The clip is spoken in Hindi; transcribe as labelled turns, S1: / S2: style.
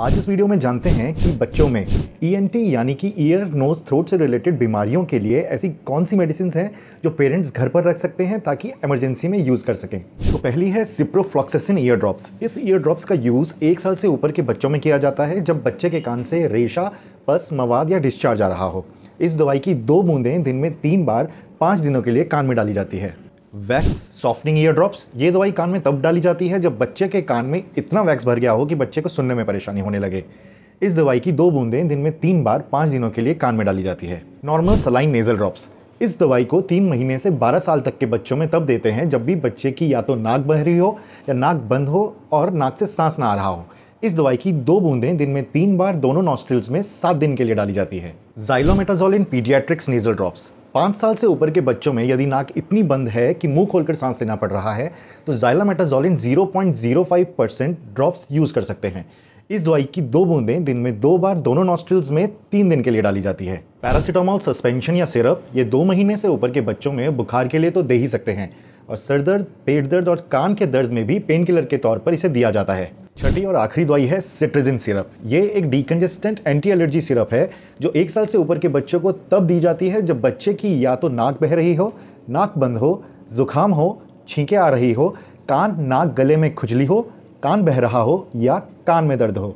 S1: आज इस वीडियो में जानते हैं कि बच्चों में ई e यानी कि ईयर नोज थ्रोट से रिलेटेड बीमारियों के लिए ऐसी कौन सी मेडिसिन हैं जो पेरेंट्स घर पर रख सकते हैं ताकि इमरजेंसी में यूज़ कर सकें तो पहली है सिप्रोफ्लॉक्सेसिन ईयर ड्रॉप्स इस ईयर ड्रॉप्स का यूज़ एक साल से ऊपर के बच्चों में किया जाता है जब बच्चे के कान से रेशा पस मवाद या डिस्चार्ज आ रहा हो इस दवाई की दो बूंदें दिन में तीन बार पाँच दिनों के लिए कान में डाली जाती है वैक्स सॉफ्टनिंग ईयर ड्रॉप्स ये दवाई कान में तब डाली जाती है जब बच्चे के कान में इतना वैक्स भर गया हो कि बच्चे को सुनने में परेशानी होने लगे इस दवाई की दो बूंदें दिन में तीन बार पाँच दिनों के लिए कान में डाली जाती है नॉर्मल सलाइन नेजल ड्रॉप्स इस दवाई को तीन महीने से बारह साल तक के बच्चों में तब देते हैं जब भी बच्चे की या तो नाक बह रही हो या नाक बंद हो और नाक से सांस ना आ रहा हो इस दवाई की दो बूंदें दिन में तीन बार दोनों नॉस्ट्रिल्स में सात दिन के लिए डाली जाती है xylometazoline in pediatrics nasal drops पाँच साल से ऊपर के बच्चों में यदि नाक इतनी बंद है कि मुंह खोलकर सांस लेना पड़ रहा है तो जाइलामेटाजोलिन 0.05 परसेंट ड्रॉप्स यूज़ कर सकते हैं इस दवाई की दो बूंदें दिन में दो बार दोनों नॉस्ट्रल्स में तीन दिन के लिए डाली जाती है पैरासिटामोल सस्पेंशन या सिरप ये दो महीने से ऊपर के बच्चों में बुखार के लिए तो दे ही सकते हैं और सर दर्द पेट दर्द और कान के दर्द में भी पेन किलर के तौर पर इसे दिया जाता है छठी और आखिरी दवाई है सिट्रिजिन सिरप ये एक डीकंजेस्टेंट एंटी एलर्जी सिरप है जो एक साल से ऊपर के बच्चों को तब दी जाती है जब बच्चे की या तो नाक बह रही हो नाक बंद हो जुखाम हो छींके आ रही हो कान नाक गले में खुजली हो कान बह रहा हो या कान में दर्द हो